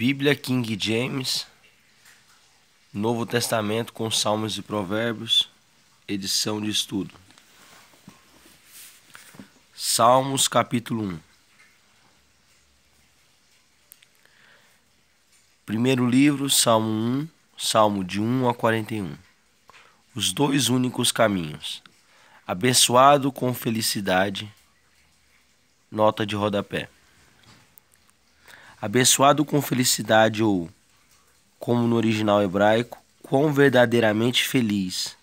Bíblia King James, Novo Testamento com Salmos e Provérbios, edição de estudo. Salmos capítulo 1. Primeiro livro, Salmo 1, Salmo de 1 a 41. Os dois únicos caminhos. Abençoado com felicidade. Nota de rodapé abençoado com felicidade ou, como no original hebraico, quão verdadeiramente feliz.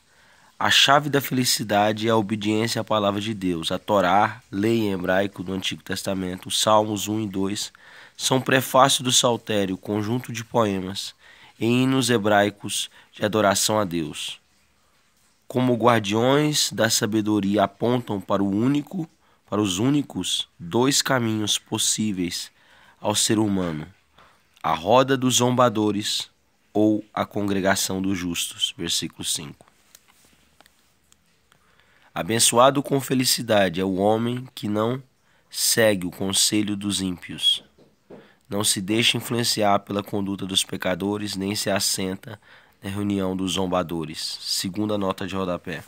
A chave da felicidade é a obediência à palavra de Deus. A Torá, lei em hebraico do Antigo Testamento, os Salmos 1 e 2, são prefácio do Saltério, conjunto de poemas e hinos hebraicos de adoração a Deus. Como guardiões da sabedoria apontam para o único, para os únicos dois caminhos possíveis ao ser humano, a roda dos zombadores ou a congregação dos justos. Versículo 5. Abençoado com felicidade é o homem que não segue o conselho dos ímpios. Não se deixa influenciar pela conduta dos pecadores, nem se assenta na reunião dos zombadores. Segunda nota de rodapé.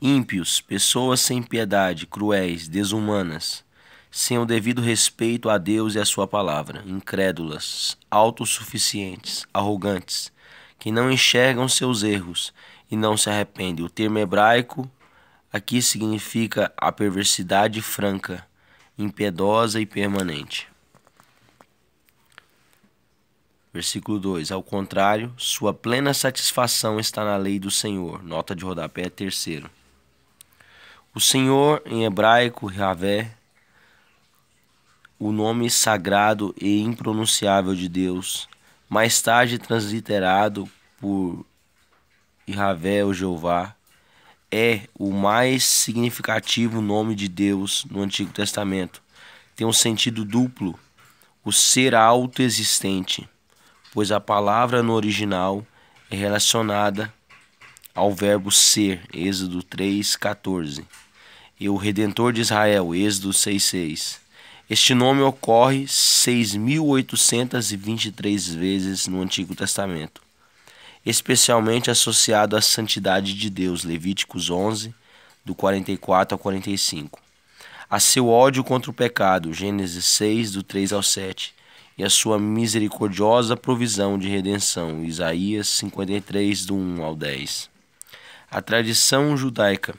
Ímpios, pessoas sem piedade, cruéis, desumanas, sem o devido respeito a Deus e a sua palavra, incrédulas, autossuficientes, arrogantes, que não enxergam seus erros e não se arrependem. O termo hebraico aqui significa a perversidade franca, impiedosa e permanente. Versículo 2: Ao contrário, sua plena satisfação está na lei do Senhor. Nota de rodapé terceiro. O Senhor, em hebraico, Yahvé, o nome sagrado e impronunciável de Deus, mais tarde transliterado por Yahvé ou Jeová, é o mais significativo nome de Deus no Antigo Testamento. Tem um sentido duplo, o ser autoexistente, pois a palavra no original é relacionada ao verbo ser, Êxodo 3:14, e o redentor de Israel, Êxodo 6:6. Este nome ocorre 6.823 vezes no Antigo Testamento, especialmente associado à santidade de Deus, Levíticos 11, do 44 ao 45, a seu ódio contra o pecado, Gênesis 6, do 3 ao 7, e a sua misericordiosa provisão de redenção, Isaías 53, do 1 ao 10. A tradição judaica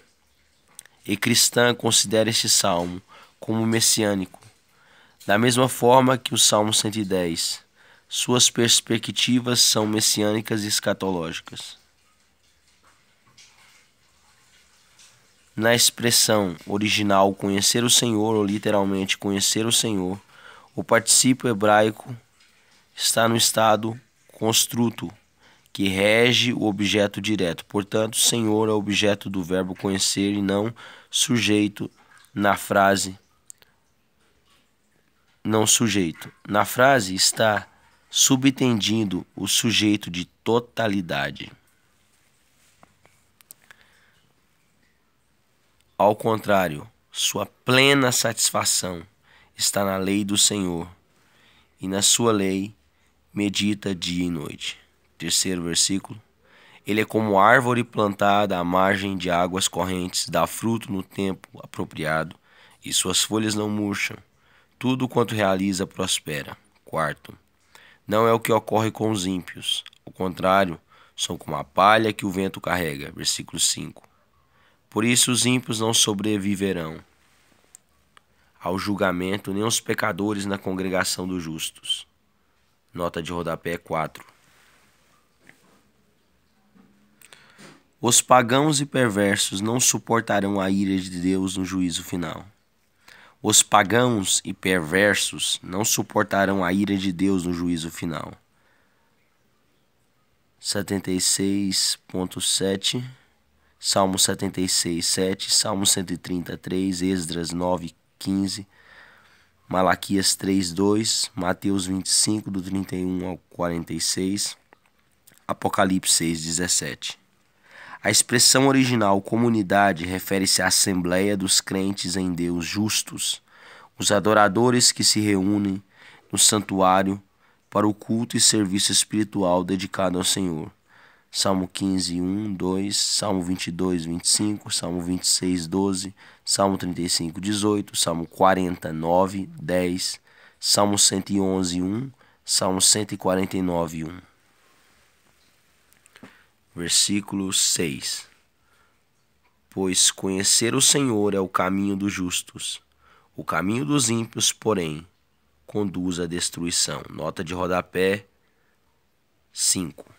e cristã considera este salmo como messiânico, da mesma forma que o Salmo 110, suas perspectivas são messiânicas e escatológicas. Na expressão original conhecer o Senhor, ou literalmente conhecer o Senhor, o particípio hebraico está no estado construto, que rege o objeto direto. Portanto, Senhor é objeto do verbo conhecer e não sujeito na frase não sujeito. Na frase está subentendido o sujeito de totalidade. Ao contrário, sua plena satisfação está na lei do Senhor, e na sua lei medita dia e noite. Terceiro versículo. Ele é como árvore plantada à margem de águas correntes, dá fruto no tempo apropriado, e suas folhas não murcham. Tudo quanto realiza prospera. Quarto, não é o que ocorre com os ímpios. Ao contrário, são como a palha que o vento carrega. Versículo 5. Por isso os ímpios não sobreviverão ao julgamento, nem os pecadores na congregação dos justos. Nota de rodapé 4. Os pagãos e perversos não suportarão a ira de Deus no juízo final. Os pagãos e perversos não suportarão a ira de Deus no juízo final. 76.7 Salmo 76, 7, Salmo 133, Esdras 9, 15, Malaquias 3, 2, Mateus 25, do 31 ao 46, Apocalipse 6, 17. A expressão original comunidade refere-se à assembleia dos crentes em Deus justos, os adoradores que se reúnem no santuário para o culto e serviço espiritual dedicado ao Senhor. Salmo 15, 1, 2, Salmo 22, 25, Salmo 26, 12, Salmo 35, 18, Salmo 40, 9, 10, Salmo 111, 1, Salmo 149, 1 versículo 6. Pois conhecer o Senhor é o caminho dos justos, o caminho dos ímpios, porém, conduz à destruição. Nota de rodapé 5.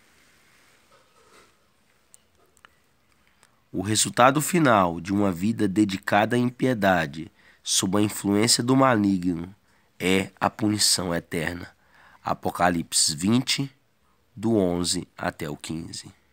O resultado final de uma vida dedicada à impiedade, sob a influência do maligno, é a punição eterna. Apocalipse 20, do 11 até o 15.